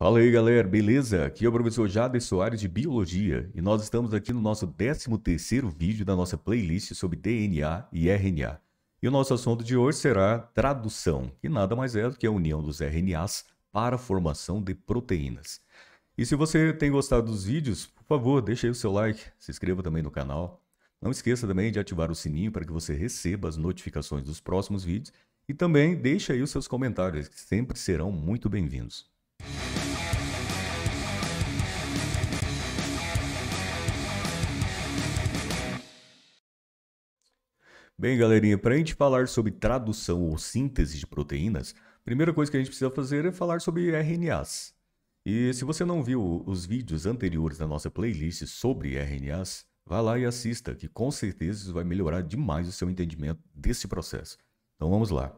Fala aí galera, beleza? Aqui é o professor Jader Soares de Biologia e nós estamos aqui no nosso 13º vídeo da nossa playlist sobre DNA e RNA. E o nosso assunto de hoje será tradução, que nada mais é do que a união dos RNAs para a formação de proteínas. E se você tem gostado dos vídeos, por favor, deixe aí o seu like, se inscreva também no canal. Não esqueça também de ativar o sininho para que você receba as notificações dos próximos vídeos e também deixe aí os seus comentários, que sempre serão muito bem-vindos. Bem, galerinha, para a gente falar sobre tradução ou síntese de proteínas, a primeira coisa que a gente precisa fazer é falar sobre RNAs. E se você não viu os vídeos anteriores da nossa playlist sobre RNAs, vá lá e assista, que com certeza isso vai melhorar demais o seu entendimento desse processo. Então vamos lá.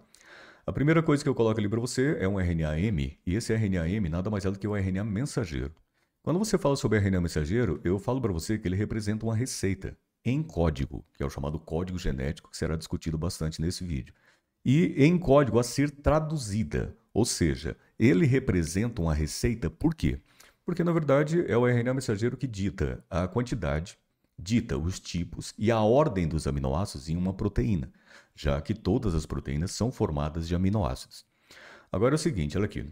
A primeira coisa que eu coloco ali para você é um RNA-M, e esse RNA-M nada mais é do que o RNA mensageiro. Quando você fala sobre RNA mensageiro, eu falo para você que ele representa uma receita em código, que é o chamado código genético, que será discutido bastante nesse vídeo. E em código a ser traduzida, ou seja, ele representa uma receita por quê? Porque na verdade é o RNA mensageiro que dita a quantidade, dita os tipos e a ordem dos aminoácidos em uma proteína, já que todas as proteínas são formadas de aminoácidos. Agora é o seguinte, olha aqui.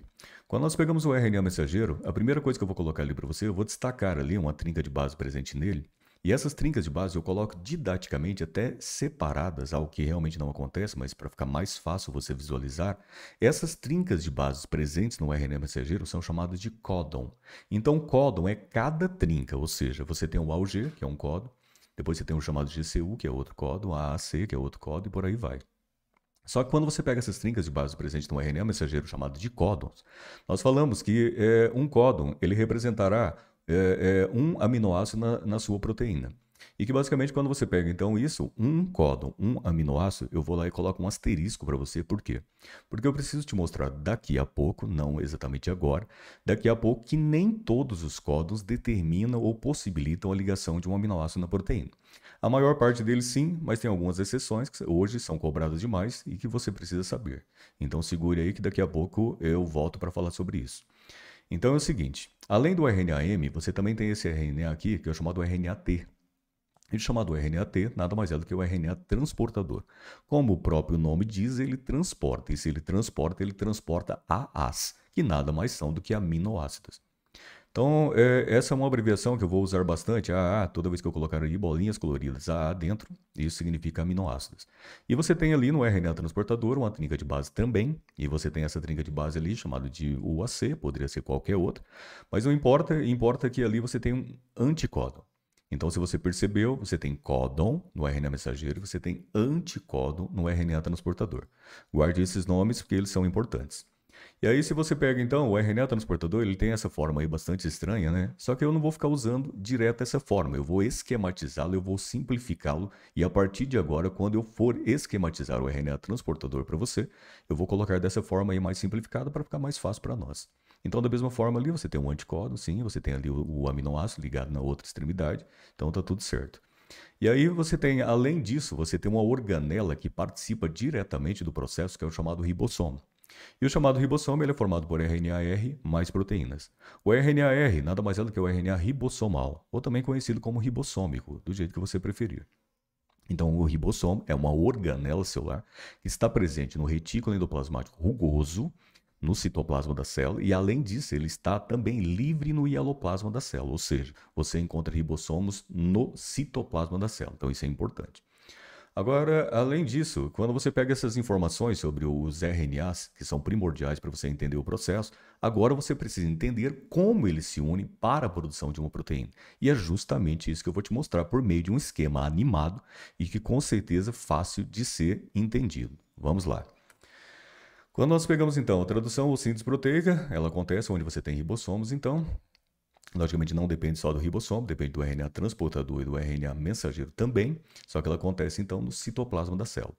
Quando nós pegamos o RNA mensageiro, a primeira coisa que eu vou colocar ali para você, eu vou destacar ali uma trinca de base presente nele, e essas trincas de base eu coloco didaticamente até separadas, algo que realmente não acontece, mas para ficar mais fácil você visualizar, essas trincas de bases presentes no RNA mensageiro são chamadas de códon. Então, códon é cada trinca, ou seja, você tem o AUG, que é um códon, depois você tem o chamado GCU, que é outro códon, AAC, que é outro códon, e por aí vai. Só que quando você pega essas trincas de base presentes no RNA mensageiro chamado de códons, nós falamos que é, um códon ele representará é, é, um aminoácido na, na sua proteína. E que basicamente quando você pega então isso, um códon, um aminoácido, eu vou lá e coloco um asterisco para você, por quê? Porque eu preciso te mostrar daqui a pouco, não exatamente agora, daqui a pouco que nem todos os códons determinam ou possibilitam a ligação de um aminoácido na proteína. A maior parte deles sim, mas tem algumas exceções que hoje são cobradas demais e que você precisa saber. Então segure aí que daqui a pouco eu volto para falar sobre isso. Então é o seguinte, além do RNA-M, você também tem esse RNA aqui, que é chamado RNAt. Ele é chamado RNAT nada mais é do que o RNA transportador. Como o próprio nome diz, ele transporta, e se ele transporta, ele transporta AAs, que nada mais são do que aminoácidos. Então, é, essa é uma abreviação que eu vou usar bastante, AA, ah, ah, toda vez que eu colocar ali bolinhas coloridas AA dentro, isso significa aminoácidos. E você tem ali no RNA transportador uma trinca de base também, e você tem essa trinca de base ali chamada de UAC, poderia ser qualquer outra, mas não importa, importa que ali você tem um anticódon. Então, se você percebeu, você tem códon no RNA mensageiro, você tem anticódon no RNA transportador. Guarde esses nomes porque eles são importantes. E aí, se você pega então o RNA transportador, ele tem essa forma aí bastante estranha, né? Só que eu não vou ficar usando direto essa forma, eu vou esquematizá-lo, eu vou simplificá-lo, e a partir de agora, quando eu for esquematizar o RNA transportador para você, eu vou colocar dessa forma aí mais simplificada para ficar mais fácil para nós. Então, da mesma forma ali, você tem um anticódon, sim, você tem ali o, o aminoácido ligado na outra extremidade, então tá tudo certo. E aí você tem, além disso, você tem uma organela que participa diretamente do processo, que é o chamado ribossomo. E o chamado ribossomo ele é formado por RNAR mais proteínas. O RNAR nada mais é do que o RNA ribossomal, ou também conhecido como ribossômico, do jeito que você preferir. Então, o ribossomo é uma organela celular que está presente no retículo endoplasmático rugoso, no citoplasma da célula, e além disso, ele está também livre no hialoplasma da célula, ou seja, você encontra ribossomos no citoplasma da célula. Então, isso é importante. Agora, além disso, quando você pega essas informações sobre os RNAs, que são primordiais para você entender o processo, agora você precisa entender como eles se unem para a produção de uma proteína. E é justamente isso que eu vou te mostrar por meio de um esquema animado e que com certeza é fácil de ser entendido. Vamos lá. Quando nós pegamos então a tradução ou síntese proteica, ela acontece onde você tem ribossomos, então Logicamente não depende só do ribossomo, depende do RNA transportador e do RNA mensageiro também, só que ela acontece então no citoplasma da célula.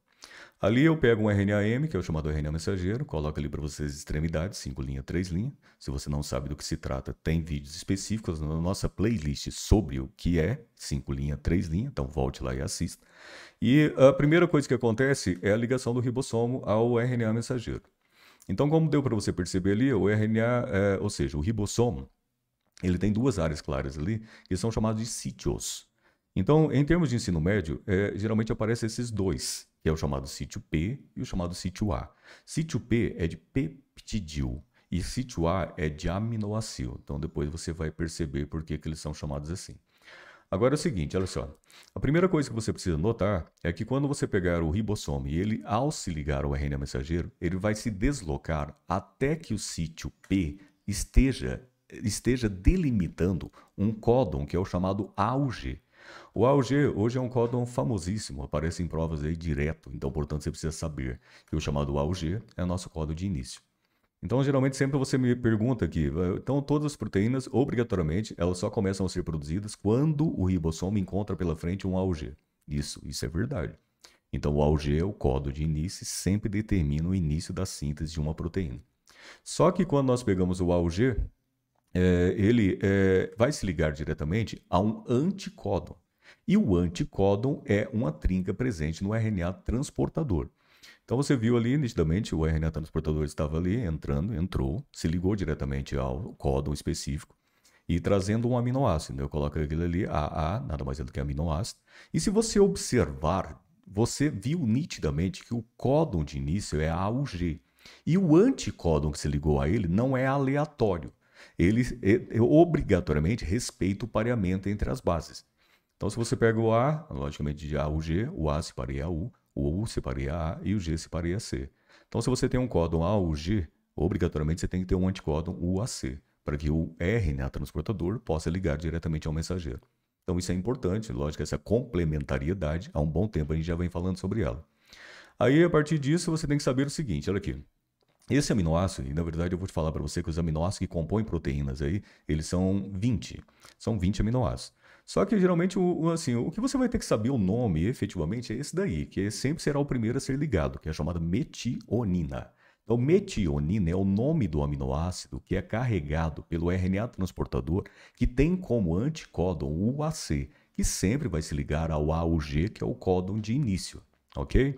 Ali eu pego um RNA-M, que é o chamado RNA mensageiro, coloco ali para vocês extremidades, 5 linha, 3 linha. Se você não sabe do que se trata, tem vídeos específicos na nossa playlist sobre o que é 5 linha, 3 linha, então volte lá e assista. E a primeira coisa que acontece é a ligação do ribossomo ao RNA mensageiro. Então, como deu para você perceber ali, o RNA, é, ou seja, o ribossomo, ele tem duas áreas claras ali, que são chamadas de sítios. Então, em termos de ensino médio, é, geralmente aparecem esses dois, que é o chamado sítio P e o chamado sítio A. Sítio P é de peptidil e sítio A é de aminoácido. Então, depois você vai perceber por que, que eles são chamados assim. Agora é o seguinte, olha só. A primeira coisa que você precisa notar é que quando você pegar o ribossomo e ele, ao se ligar ao RNA mensageiro, ele vai se deslocar até que o sítio P esteja esteja delimitando um códon, que é o chamado auge. O AUG hoje é um códon famosíssimo, aparece em provas aí direto, então, portanto, você precisa saber que o chamado AUG é o nosso códon de início. Então, geralmente, sempre você me pergunta aqui, ah, então todas as proteínas, obrigatoriamente, elas só começam a ser produzidas quando o ribossomo encontra pela frente um AUG. Isso, isso é verdade. Então, o AUG é o código de início, sempre determina o início da síntese de uma proteína. Só que quando nós pegamos o AUG é, ele é, vai se ligar diretamente a um anticódon. E o anticódon é uma trinca presente no RNA transportador. Então você viu ali nitidamente o RNA transportador estava ali entrando, entrou, se ligou diretamente ao códon específico e trazendo um aminoácido. Eu coloco aquilo ali, AA, nada mais é do que aminoácido. E se você observar, você viu nitidamente que o códon de início é AUG. E o anticódon que se ligou a ele não é aleatório ele, é, ele obrigatoriamente respeita o pareamento entre as bases. Então, se você pega o A, logicamente de A o G, o A se a U, o U se a A e o G se a C. Então, se você tem um códon A ou G, obrigatoriamente você tem que ter um anticódon C, para que o R né, transportador possa ligar diretamente ao mensageiro. Então, isso é importante, lógico, essa complementariedade, há um bom tempo a gente já vem falando sobre ela. Aí, a partir disso, você tem que saber o seguinte: olha aqui. Esse aminoácido, e na verdade eu vou te falar para você que os aminoácidos que compõem proteínas aí, eles são 20. São 20 aminoácidos. Só que geralmente o, assim, o que você vai ter que saber o nome efetivamente é esse daí, que é, sempre será o primeiro a ser ligado, que é chamado metionina. Então, metionina é o nome do aminoácido que é carregado pelo RNA transportador, que tem como anticódon o AC, que sempre vai se ligar ao AUG, que é o códon de início, ok?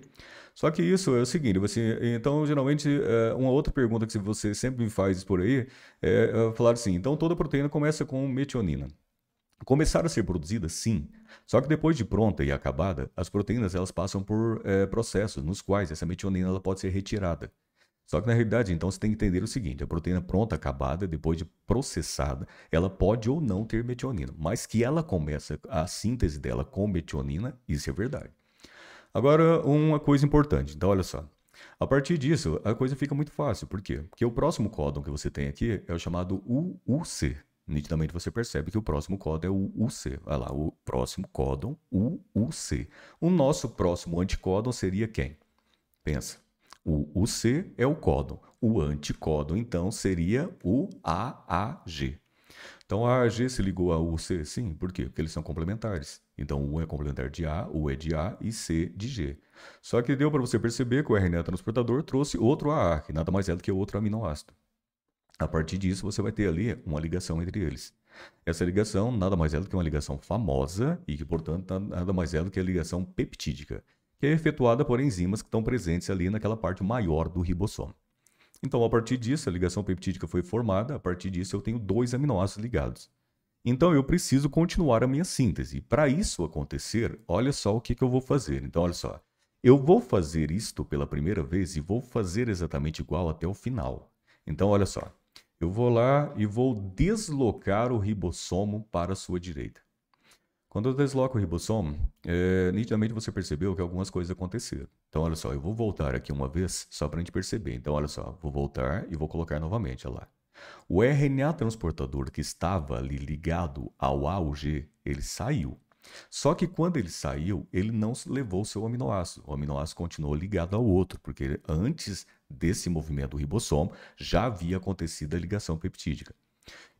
Só que isso é o seguinte, você, então geralmente eh, uma outra pergunta que você sempre me faz por aí é, é falar assim, então toda proteína começa com metionina. Começaram a ser produzidas, sim. Só que depois de pronta e acabada, as proteínas elas passam por é, processos nos quais essa metionina ela pode ser retirada. Só que na realidade, então, você tem que entender o seguinte: a proteína pronta, acabada, depois de processada, ela pode ou não ter metionina. Mas que ela começa a síntese dela com metionina, isso é verdade. Agora, uma coisa importante. Então, olha só. A partir disso, a coisa fica muito fácil. Por quê? Porque o próximo códon que você tem aqui é o chamado UUC. Nitidamente você percebe que o próximo códon é o UC. Olha lá, o próximo códon, UUC. O nosso próximo anticódon seria quem? Pensa. O UC é o códon. O anticódon, então, seria o AAG. Então a AG se ligou a UC? Sim, por quê? Porque eles são complementares. Então U é complementar de A, U é de A e C de G. Só que deu para você perceber que o RNA transportador trouxe outro AA, que nada mais é do que outro aminoácido. A partir disso, você vai ter ali uma ligação entre eles. Essa ligação nada mais é do que uma ligação famosa e que, portanto, nada mais é do que a ligação peptídica, que é efetuada por enzimas que estão presentes ali naquela parte maior do ribossomo. Então, a partir disso, a ligação peptídica foi formada, a partir disso eu tenho dois aminoácidos ligados. Então, eu preciso continuar a minha síntese. Para isso acontecer, olha só o que, que eu vou fazer. Então, olha só. Eu vou fazer isto pela primeira vez e vou fazer exatamente igual até o final. Então, olha só. Eu vou lá e vou deslocar o ribossomo para a sua direita. Quando eu desloco o ribossomo, é, nitidamente você percebeu que algumas coisas aconteceram. Então, olha só, eu vou voltar aqui uma vez só para a gente perceber. Então, olha só, vou voltar e vou colocar novamente, olha lá. O RNA transportador que estava ali ligado ao AUG, ele saiu. Só que quando ele saiu, ele não levou o seu aminoácido. O aminoácido continuou ligado ao outro, porque antes desse movimento do ribossomo já havia acontecido a ligação peptídica.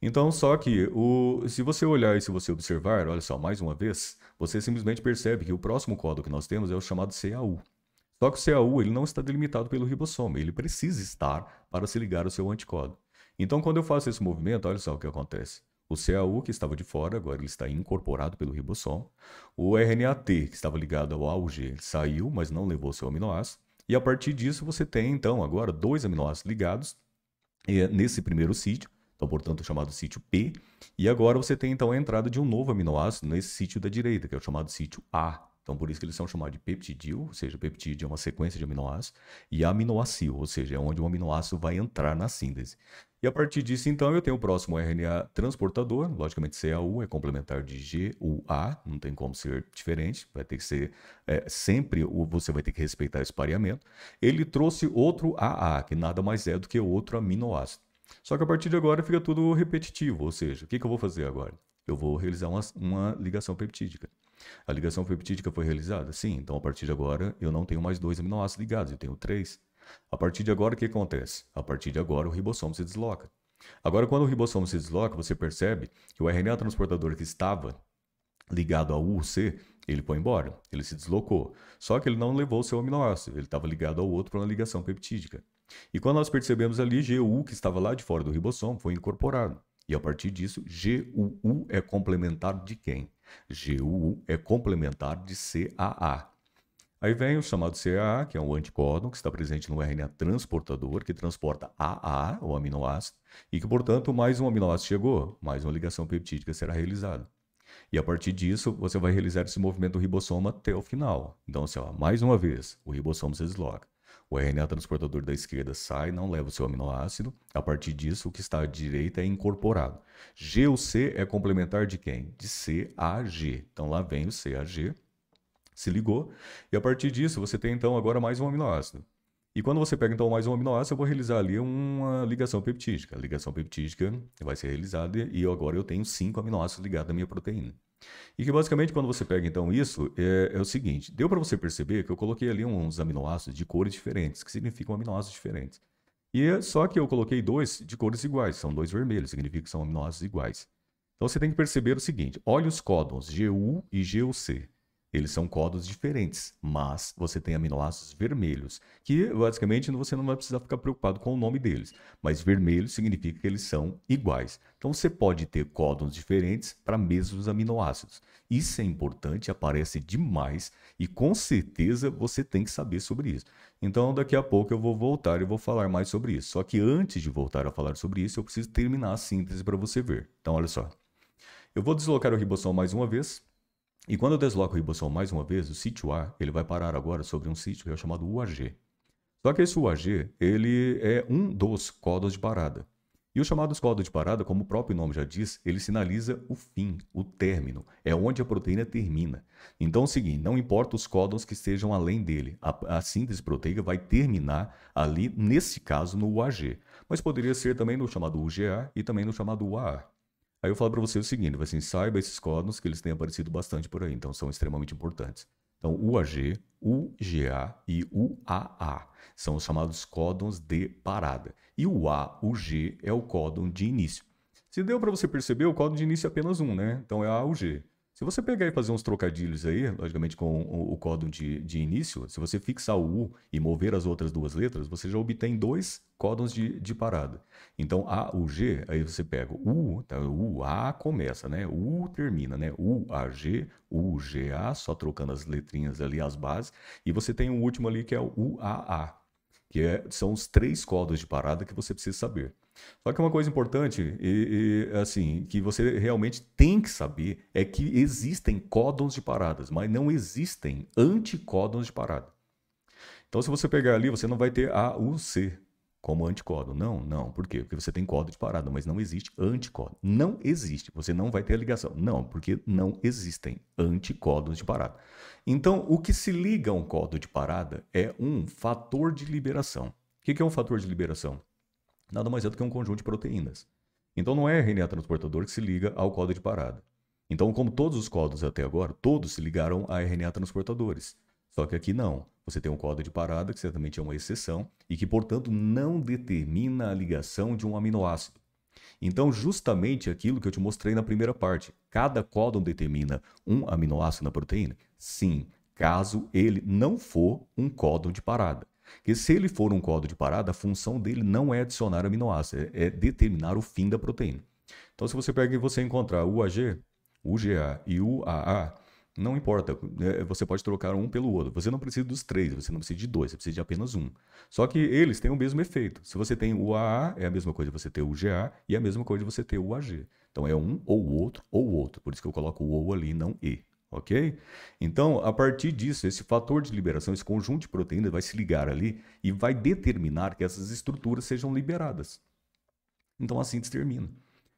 Então, só que o, se você olhar e se você observar, olha só, mais uma vez, você simplesmente percebe que o próximo código que nós temos é o chamado CAU. Só que o CAU ele não está delimitado pelo ribossomo, ele precisa estar para se ligar ao seu anticódigo. Então, quando eu faço esse movimento, olha só o que acontece. O CAU, que estava de fora, agora ele está incorporado pelo ribossomo. O RNAT, que estava ligado ao AUG, saiu, mas não levou seu aminoácido. E a partir disso, você tem, então, agora dois aminoácidos ligados é nesse primeiro sítio então, portanto, o chamado sítio P. E agora você tem então a entrada de um novo aminoácido nesse sítio da direita, que é o chamado sítio A. Então, por isso que eles são chamados de peptidil, ou seja, peptídeo é uma sequência de aminoácidos, e aminoacil, ou seja, é onde o aminoácido vai entrar na síntese. E a partir disso, então, eu tenho o próximo RNA transportador, logicamente CAU é complementar de GUA, não tem como ser diferente, vai ter que ser é, sempre, você vai ter que respeitar esse pareamento. Ele trouxe outro AA, que nada mais é do que outro aminoácido. Só que a partir de agora fica tudo repetitivo, ou seja, o que, que eu vou fazer agora? Eu vou realizar uma, uma ligação peptídica. A ligação peptídica foi realizada? Sim, então a partir de agora eu não tenho mais dois aminoácidos ligados, eu tenho três. A partir de agora o que acontece? A partir de agora o ribossomo se desloca. Agora, quando o ribossomo se desloca, você percebe que o RNA transportador que estava ligado ao UC, ele foi embora, ele se deslocou. Só que ele não levou o seu aminoácido, ele estava ligado ao outro para uma ligação peptídica. E quando nós percebemos ali, GU, que estava lá de fora do ribossomo, foi incorporado. E a partir disso, GUU é complementar de quem? GUU é complementar de CAA. Aí vem o chamado CAA, que é um anticódon que está presente no RNA transportador, que transporta AA, o aminoácido, e que, portanto, mais um aminoácido chegou, mais uma ligação peptídica será realizada. E a partir disso, você vai realizar esse movimento do ribossoma até o final. Então, assim, ó, mais uma vez, o ribossomo se desloca. O RNA é transportador da esquerda sai, não leva o seu aminoácido. A partir disso, o que está à direita é incorporado. G ou C é complementar de quem? De C a G. Então lá vem o C a G, se ligou. E a partir disso, você tem então agora mais um aminoácido. E quando você pega então mais um aminoácido, eu vou realizar ali uma ligação peptídica. A ligação peptídica vai ser realizada e agora eu tenho cinco aminoácidos ligados à minha proteína. E que basicamente quando você pega então isso, é, é o seguinte, deu para você perceber que eu coloquei ali uns aminoácidos de cores diferentes, que significam aminoácidos diferentes. E é só que eu coloquei dois de cores iguais, são dois vermelhos, significa que são aminoácidos iguais. Então você tem que perceber o seguinte, olha os códons GU e GUC. Eles são códons diferentes, mas você tem aminoácidos vermelhos, que basicamente você não vai precisar ficar preocupado com o nome deles, mas vermelho significa que eles são iguais. Então você pode ter códons diferentes para mesmos aminoácidos. Isso é importante, aparece demais e com certeza você tem que saber sobre isso. Então daqui a pouco eu vou voltar e vou falar mais sobre isso. Só que antes de voltar a falar sobre isso, eu preciso terminar a síntese para você ver. Então olha só. Eu vou deslocar o ribossom mais uma vez e quando eu desloco o ribossomo mais uma vez, o sítio A, ele vai parar agora sobre um sítio que é chamado UAG. Só que esse UAG, ele é um dos códons de parada. E os chamados códons de parada, como o próprio nome já diz, ele sinaliza o fim, o término, é onde a proteína termina. Então é o seguinte, não importa os códons que estejam além dele, a, a síntese proteica vai terminar ali, nesse caso, no UAG. Mas poderia ser também no chamado UGA e também no chamado UAA. Aí eu falo para você o seguinte, assim, saiba esses códigos que eles têm aparecido bastante por aí, então são extremamente importantes. Então, UAG, UGA e UAA são os chamados códons de parada. E o AUG é o códon de início. Se deu para você perceber, o códon de início é apenas um, né? Então é o AUG. Se você pegar e fazer uns trocadilhos aí, logicamente com o, o código de, de início, se você fixar o U e mover as outras duas letras, você já obtém dois códons de, de parada. Então, A, U, G, aí você pega U, tá? U, A começa, né? U termina, né? U, A, G, U, G, A, só trocando as letrinhas ali, as bases. E você tem o último ali que é o U, A, A, que é, são os três códigos de parada que você precisa saber. Só que uma coisa importante, e, e, assim, que você realmente tem que saber é que existem códons de paradas, mas não existem anticódons de parada. Então, se você pegar ali, você não vai ter A, U, C como anticódon. Não, não. Por quê? Porque você tem código de parada, mas não existe anticódon. Não existe. Você não vai ter a ligação. Não, porque não existem anticódons de parada. Então, o que se liga a um código de parada é um fator de liberação. O que é um fator de liberação? Nada mais é do que um conjunto de proteínas. Então, não é RNA transportador que se liga ao código de parada. Então, como todos os códigos até agora, todos se ligaram a RNA transportadores. Só que aqui não. Você tem um código de parada, que certamente é uma exceção, e que, portanto, não determina a ligação de um aminoácido. Então, justamente aquilo que eu te mostrei na primeira parte. Cada códon determina um aminoácido na proteína? Sim, caso ele não for um códon de parada. Porque se ele for um códon de parada, a função dele não é adicionar aminoácido, é, é determinar o fim da proteína. Então, se você pega e você encontrar UAG, UGA e UAA, não importa, né, você pode trocar um pelo outro. Você não precisa dos três, você não precisa de dois, você precisa de apenas um. Só que eles têm o mesmo efeito. Se você tem o AA, é a mesma coisa de você ter o GA e é a mesma coisa de você ter o AG. Então é um ou o outro ou o outro. Por isso que eu coloco o ou ali, não E. Ok? Então, a partir disso, esse fator de liberação, esse conjunto de proteínas vai se ligar ali e vai determinar que essas estruturas sejam liberadas. Então assim se termina.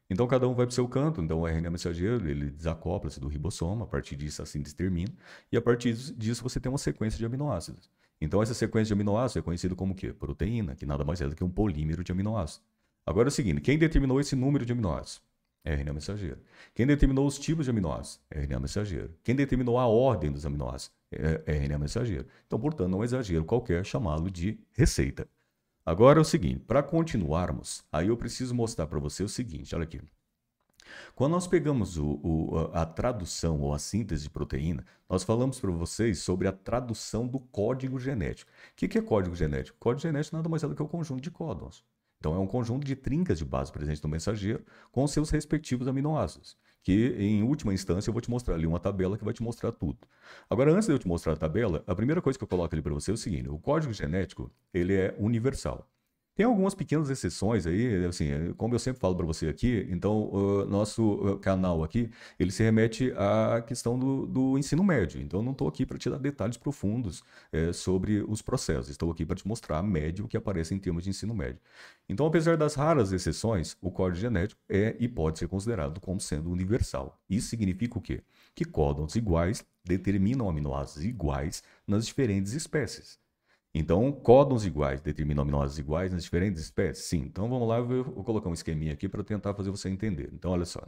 Então cada um vai para o seu canto, então o RNA mensageiro ele desacopla-se do ribossoma, a partir disso assim determina e a partir disso você tem uma sequência de aminoácidos. Então essa sequência de aminoácidos é conhecida como quê? Proteína, que nada mais é do que um polímero de aminoácidos. Agora é o seguinte, quem determinou esse número de aminoácidos? RNA mensageiro. Quem determinou os tipos de aminoácidos? RNA mensageiro. Quem determinou a ordem dos aminoácidos? RNA mensageiro. Então, portanto, não é um exagero qualquer chamá-lo de receita. Agora é o seguinte, para continuarmos, aí eu preciso mostrar para você o seguinte, olha aqui. Quando nós pegamos o, o, a tradução ou a síntese de proteína, nós falamos para vocês sobre a tradução do código genético. O que, que é código genético? Código genético nada mais é do que o conjunto de códons. Então, é um conjunto de trincas de base presente no mensageiro com seus respectivos aminoácidos que em última instância eu vou te mostrar ali uma tabela que vai te mostrar tudo. Agora, antes de eu te mostrar a tabela, a primeira coisa que eu coloco ali para você é o seguinte: o código genético ele é universal. Tem algumas pequenas exceções aí, assim, como eu sempre falo para você aqui, então nosso canal aqui, ele se remete à questão do, do ensino médio. Então não estou aqui para te dar detalhes profundos é, sobre os processos, estou aqui para te mostrar a média o que aparece em termos de ensino médio. Então, apesar das raras exceções, o código genético é e pode ser considerado como sendo universal. Isso significa o quê? Que códons iguais determinam aminoácidos iguais nas diferentes espécies. Então, códons iguais determinam aminoácidos iguais nas diferentes espécies? Sim. Então, vamos lá, eu vou colocar um esqueminha aqui para tentar fazer você entender. Então, olha só.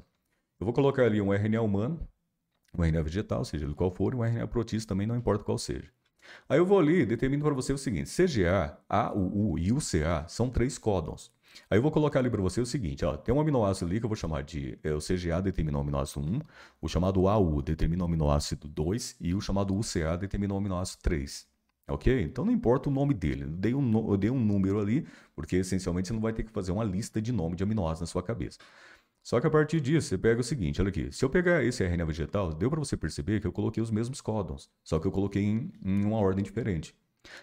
Eu vou colocar ali um RNA humano, um RNA vegetal, seja ele qual for, e um RNA protista também, não importa qual seja. Aí eu vou ali e determino para você o seguinte: CGA, AUU e UCA são três códons. Aí eu vou colocar ali para você o seguinte, ó, tem um aminoácido ali que eu vou chamar de é, o CGA determina o aminoácido 1, o chamado AU determina o aminoácido 2 e o chamado UCA determina o aminoácido 3. Ok? Então não importa o nome dele. Eu dei, um, eu dei um número ali, porque essencialmente você não vai ter que fazer uma lista de nome de aminoácidos na sua cabeça. Só que a partir disso, você pega o seguinte, olha aqui. Se eu pegar esse RNA vegetal, deu para você perceber que eu coloquei os mesmos códons, só que eu coloquei em, em, uma ordem diferente.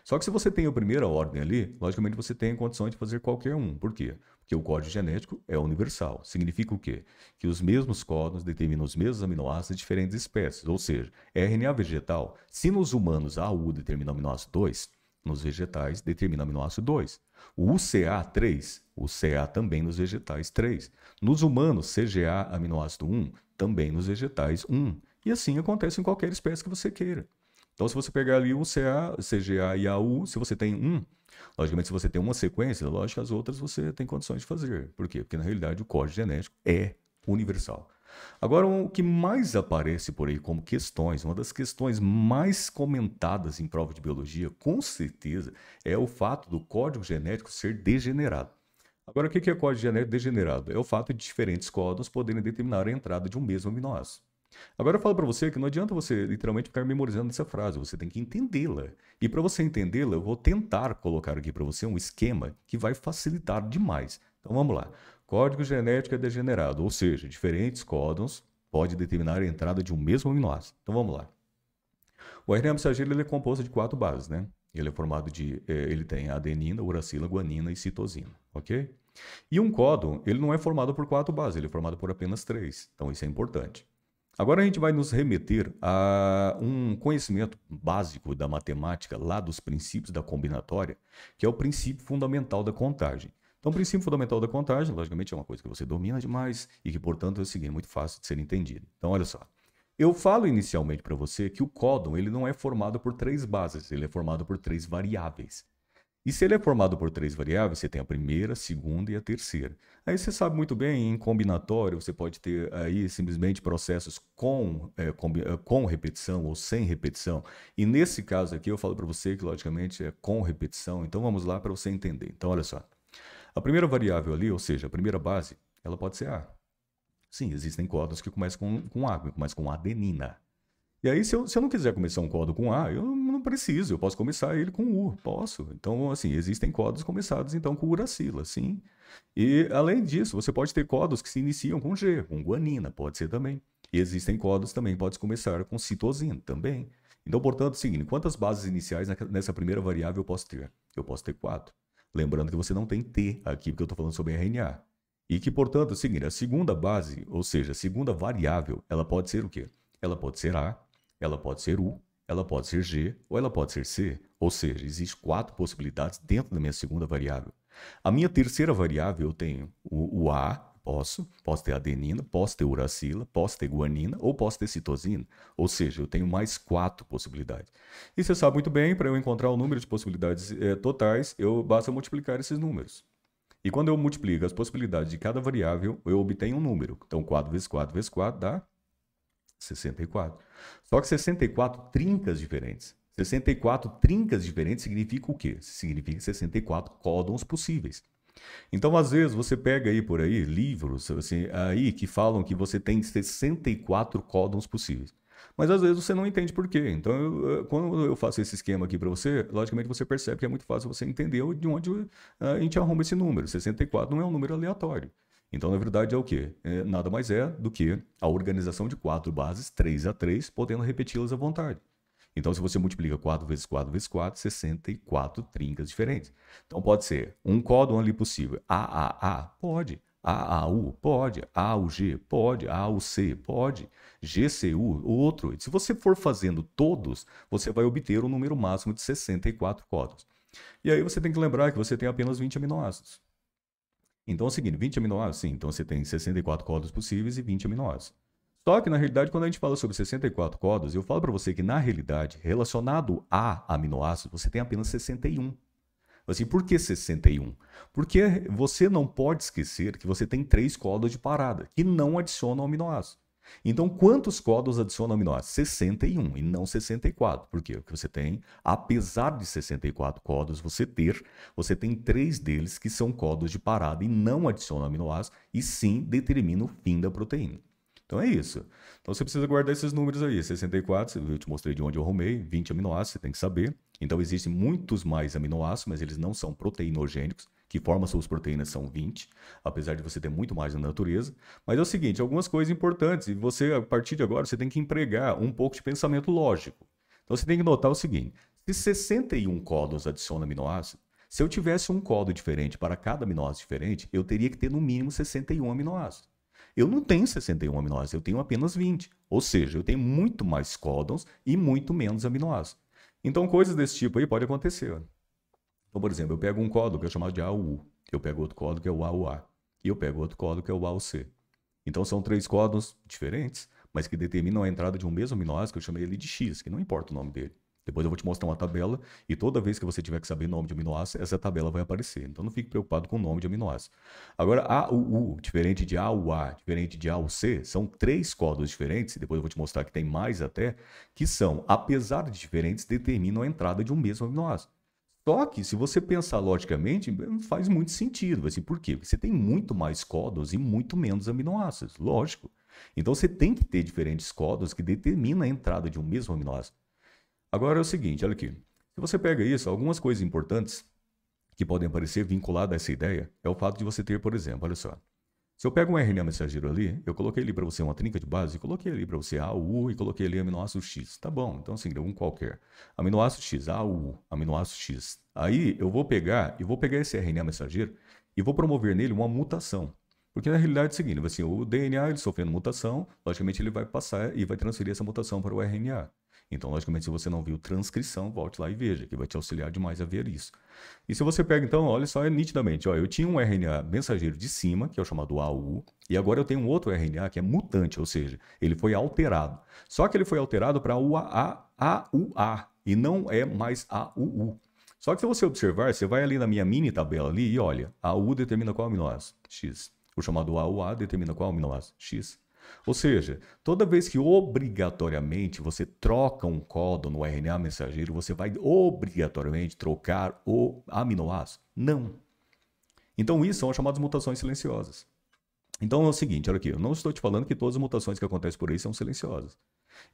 Só que se você tem a primeira ordem ali, logicamente você tem condições de fazer qualquer um. Por quê? Porque o código genético é universal. Significa o quê? Que os mesmos códons determinam os mesmos aminoácidos em diferentes espécies. Ou seja, RNA vegetal, se nos humanos a U determina o aminoácido 2, nos vegetais determina o aminoácido 2. O UCA3, o CA também nos vegetais 3. Nos humanos, CGA aminoácido 1, também nos vegetais 1. E assim acontece em qualquer espécie que você queira. Então, se você pegar ali o CA, CGA e AU, se você tem um, logicamente, se você tem uma sequência, lógico que as outras você tem condições de fazer. Por quê? Porque, na realidade, o código genético é universal. Agora, o que mais aparece por aí como questões, uma das questões mais comentadas em prova de biologia, com certeza, é o fato do código genético ser degenerado. Agora, o que é código genético degenerado? É o fato de diferentes códons poderem determinar a entrada de um mesmo aminoácido. Agora eu falo para você que não adianta você literalmente ficar memorizando essa frase, você tem que entendê-la. E para você entendê-la, eu vou tentar colocar aqui para você um esquema que vai facilitar demais. Então vamos lá. Código genético é degenerado, ou seja, diferentes códons podem determinar a entrada de um mesmo aminoácido. Então vamos lá. O RNA mensageiro ele é composto de quatro bases, né? Ele é formado de, é, ele tem adenina, uracila, guanina e citosina, ok? E um códon, ele não é formado por quatro bases, ele é formado por apenas três. Então isso é importante. Agora a gente vai nos remeter a um conhecimento básico da matemática, lá dos princípios da combinatória, que é o princípio fundamental da contagem. Então, o princípio fundamental da contagem, logicamente, é uma coisa que você domina demais e que, portanto, é o seguinte, é muito fácil de ser entendido. Então, olha só. Eu falo inicialmente para você que o códon ele não é formado por três bases, ele é formado por três variáveis. E se ele é formado por três variáveis, você tem a primeira, a segunda e a terceira. Aí você sabe muito bem, em combinatório, você pode ter aí simplesmente processos com, é, eh, com, eh, com repetição ou sem repetição. E nesse caso aqui, eu falo para você que, logicamente, é com repetição. Então, vamos lá para você entender. Então, olha só. A primeira variável ali, ou seja, a primeira base, ela pode ser A. Sim, existem códigos que começam com, com A, que começam com adenina. E aí, se eu, se eu não quiser começar um código com A, eu preciso, eu posso começar ele com U, posso. Então, assim, existem códigos começados então com uracila, sim. E além disso, você pode ter códigos que se iniciam com G, com guanina, pode ser também. E existem códigos também, pode começar com citosina também. Então, portanto, é o seguinte, quantas bases iniciais nessa primeira variável eu posso ter? Eu posso ter quatro. Lembrando que você não tem T aqui, porque eu estou falando sobre RNA. E que, portanto, é o seguinte, a segunda base, ou seja, a segunda variável, ela pode ser o quê? Ela pode ser A, ela pode ser U, ela pode ser G ou ela pode ser C, ou seja, existem quatro possibilidades dentro da minha segunda variável. A minha terceira variável eu tenho o, o A, posso, posso ter adenina, posso ter uracila, posso ter guanina ou posso ter citosina. Ou seja, eu tenho mais quatro possibilidades. E você sabe muito bem, para eu encontrar o número de possibilidades é, totais, eu basta multiplicar esses números. E quando eu multiplico as possibilidades de cada variável, eu obtenho um número. Então, 4 vezes 4 vezes 4 dá 64. Só que 64 trincas diferentes. 64 trincas diferentes significa o quê? Significa 64 códons possíveis. Então, às vezes, você pega aí por aí livros assim, aí que falam que você tem 64 códons possíveis. Mas às vezes você não entende por quê. Então, eu, quando eu faço esse esquema aqui para você, logicamente você percebe que é muito fácil você entender de onde ah, a gente arruma esse número. 64 não é um número aleatório. Então, na verdade, é o quê? É, nada mais é do que a organização de quatro bases, 3 a 3, podendo repeti-las à vontade. Então, se você multiplica 4 vezes 4 vezes 4, 64 trincas diferentes. Então, pode ser um códon ali possível. AAA? Pode. AAU? Pode. AUG? Pode. AUC? Pode. GCU? Outro. Se você for fazendo todos, você vai obter o um número máximo de 64 códons. E aí você tem que lembrar que você tem apenas 20 aminoácidos. Então é o seguinte, 20 aminoácidos? Sim, então você tem 64 códons possíveis e 20 aminoácidos. Só que, na realidade, quando a gente fala sobre 64 códons, eu falo para você que, na realidade, relacionado a aminoácidos, você tem apenas 61. Assim, por que 61? Porque você não pode esquecer que você tem três códons de parada, que não adicionam aminoácidos. Então, quantos códons adiciona aminoácidos? 61 e não 64. Por quê? Porque você tem, apesar de 64 códons você ter, você tem três deles que são códons de parada e não adicionam aminoácidos e sim determina o fim da proteína. Então é isso. Então você precisa guardar esses números aí. 64, eu te mostrei de onde eu arrumei, 20 aminoácidos, você tem que saber. Então existem muitos mais aminoácidos, mas eles não são proteinogênicos que forma suas proteínas são 20, apesar de você ter muito mais na natureza. Mas é o seguinte, algumas coisas importantes, e você, a partir de agora, você tem que empregar um pouco de pensamento lógico. Então você tem que notar o seguinte: se 61 códons adicionam aminoácido, se eu tivesse um código diferente para cada aminoácido diferente, eu teria que ter no mínimo 61 aminoácidos. Eu não tenho 61 aminoácidos, eu tenho apenas 20. Ou seja, eu tenho muito mais códons e muito menos aminoácidos. Então, coisas desse tipo aí podem acontecer. Então, por exemplo, eu pego um código que é chamado de AU, eu pego outro código que é o AUA, e eu pego outro código que é o AUC. Então, são três códigos diferentes, mas que determinam a entrada de um mesmo aminoácido, que eu chamei ele de X, que não importa o nome dele. Depois eu vou te mostrar uma tabela e toda vez que você tiver que saber nome de aminoácido, essa tabela vai aparecer. Então não fique preocupado com o nome de aminoácido. Agora, AUU, diferente de AUA, diferente de AUC, são três códigos diferentes, e depois eu vou te mostrar que tem mais até, que são, apesar de diferentes, determinam a entrada de um mesmo aminoácido. Só que, se você pensar logicamente, eh, faz muito sentido. Assim, por quê? Porque você tem muito mais códons e muito menos aminoácidos, lógico. Então, você tem que ter diferentes códons que determinam a entrada de um mesmo aminoácido. Agora é o seguinte, olha aqui. Se você pega isso, algumas coisas importantes que podem parecer vinculadas a essa ideia é o fato de você ter, por exemplo, olha só. Se eu pego um RNA mensageiro ali, eu coloquei ali para você uma trinca de base, coloquei ali para você A, U e coloquei ali aminoácido X. Tá bom, então assim, deu um qualquer. Aminoácido X, A, U, aminoácido X. Aí eu vou pegar e vou pegar esse RNA mensageiro e vou promover nele uma mutação. Porque na realidade é o seguinte, assim, o DNA ele sofrendo mutação, logicamente ele vai passar e vai transferir essa mutação para o RNA. Então, logicamente, se você não viu transcrição, volte lá e veja, que vai te auxiliar demais a ver isso. E se você pega, então, olha só é nitidamente, ó, eu tinha um RNA mensageiro de cima, que é o chamado AU, e agora eu tenho um outro RNA que é mutante, ou seja, ele foi alterado. Só que ele foi alterado para AUA, e não é mais AUU. Só que se você observar, você vai ali na minha mini tabela ali e olha, AU determina qual aminoácido? X. O chamado AUA determina qual aminoácido? X. Ou seja, toda vez que obrigatoriamente você troca um código no RNA mensageiro, você vai obrigatoriamente trocar o aminoácido? Não. Então, isso são chamadas mutações silenciosas. Então é o seguinte, olha aqui, eu não estou te falando que todas as mutações que acontecem por aí são silenciosas.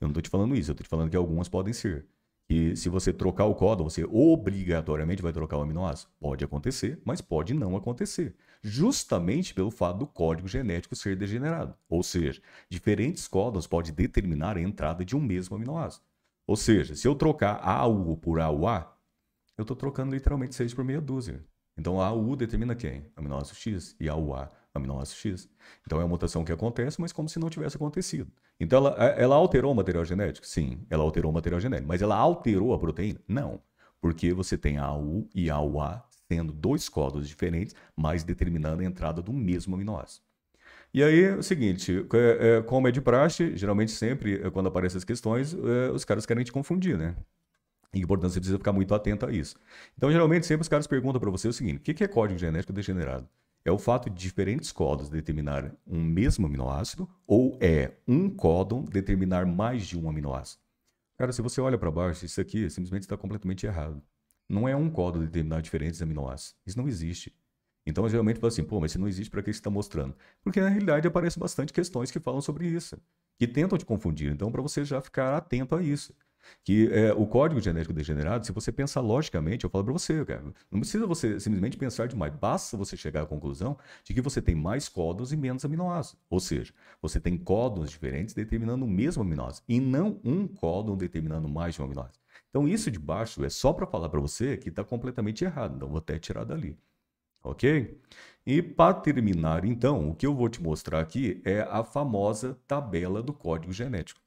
Eu não estou te falando isso, eu estou te falando que algumas podem ser. E se você trocar o códon, você obrigatoriamente vai trocar o aminoácido. Pode acontecer, mas pode não acontecer, justamente pelo fato do código genético ser degenerado. Ou seja, diferentes códons podem determinar a entrada de um mesmo aminoácido. Ou seja, se eu trocar AU por AUA, eu estou trocando literalmente 6 por meia dúzia. Então, a AU determina quem? Aminoácido X. E a AUA aminoácido X. Então é uma mutação que acontece, mas como se não tivesse acontecido. Então ela, é, ela alterou o material genético? Sim, ela alterou o material genético. Mas ela alterou a proteína? Não. Porque você tem a AU e a AUA sendo dois códons diferentes, mas determinando a entrada do mesmo aminoácido. E aí é o seguinte, é, é, como é de praxe, geralmente sempre quando aparecem as questões, os caras querem te confundir, né? E, portanto, você precisa ficar muito atento a isso. Então, geralmente, sempre os caras perguntam para você o seguinte, o que é código genético degenerado? é o fato de diferentes códons determinar um mesmo aminoácido ou é um códon determinar mais de um aminoácido. Cara, se você olha para baixo, isso aqui simplesmente está completamente errado. Não é um códon determinar diferentes aminoácidos. Isso não existe. Então, geralmente, fala assim, pô, mas se não existe, para que você está mostrando? Porque, na realidade, aparecem bastante questões que falam sobre isso, que tentam te confundir. Então, para você já ficar atento a isso que é, o código genético degenerado, se você pensar logicamente, eu falo para você, cara, não precisa você simplesmente pensar demais, basta você chegar à conclusão de que você tem mais códons e menos aminoácidos. Ou seja, você tem códons diferentes determinando o mesmo aminoácido e não um códon determinando mais de um aminoácido. Então isso de baixo é só para falar para você que está completamente errado, então vou até tirar dali. Ok? E para terminar, então, o que eu vou te mostrar aqui é a famosa tabela do código genético.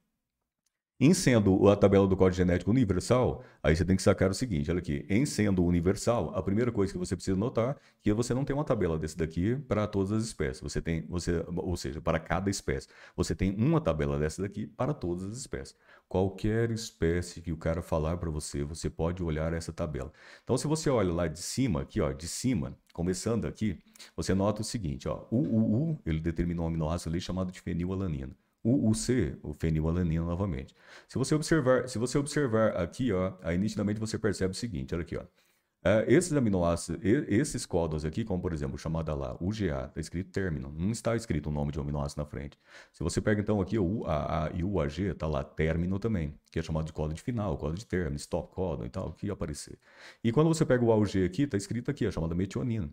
Em sendo a tabela do código genético universal, aí você tem que sacar o seguinte, olha aqui, em sendo universal, a primeira coisa que você precisa notar é que você não tem uma tabela desse daqui para todas as espécies. Você tem, você, ou seja, para cada espécie. Você tem uma tabela dessa daqui para todas as espécies. Qualquer espécie que o cara falar para você, você pode olhar essa tabela. Então, se você olha lá de cima, aqui, ó, de cima, começando aqui, você nota o seguinte, ó, o UU, ele determinou um aminoácido ali chamado de fenilalanina. UUC, o fenilalanina novamente. Se você observar, se você observar aqui, ó, aí nitidamente você percebe o seguinte, olha aqui, ó. Uh, esses aminoácidos, esses códons aqui, como por exemplo, chamada lá, UGA, está escrito término, não está escrito o nome de um aminoácido na frente. Se você pega então aqui o UAA e o UAG, está lá término também, que é chamado de código de final, código de término, stop códon e tal, que ia aparecer. E quando você pega o AUG aqui, está escrito aqui, é chamada metionina.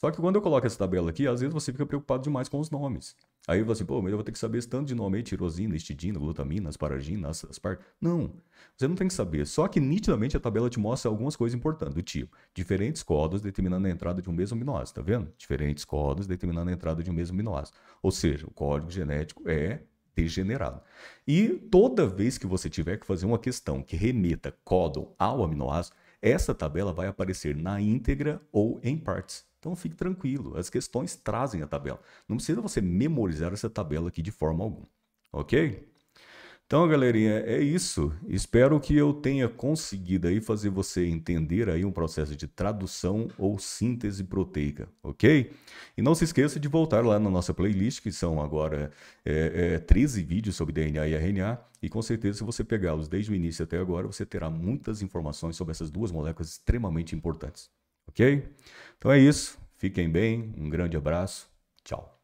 Só que quando eu coloco essa tabela aqui, às vezes você fica preocupado demais com os nomes. Aí você, pô, mas eu vou ter que saber esse tanto de nome aí, tirosina, histidina, glutamina, asparagina, asparto. Não, você não tem que saber. Só que nitidamente a tabela te mostra algumas coisas importantes, do tipo, diferentes códons determinando a entrada de um mesmo aminoácido, tá vendo? Diferentes códons determinando a entrada de um mesmo aminoácido. Ou seja, o código genético é degenerado. E toda vez que você tiver que fazer uma questão que remeta códon ao aminoácido, essa tabela vai aparecer na íntegra ou em partes. Então fique tranquilo, as questões trazem a tabela. Não precisa você memorizar essa tabela aqui de forma alguma, ok? Então, galerinha, é isso. Espero que eu tenha conseguido aí fazer você entender aí um processo de tradução ou síntese proteica, ok? E não se esqueça de voltar lá na nossa playlist, que são agora é, é, 13 vídeos sobre DNA e RNA. E com certeza, se você pegá-los desde o início até agora, você terá muitas informações sobre essas duas moléculas extremamente importantes. Ok? Então é isso. Fiquem bem. Um grande abraço. Tchau.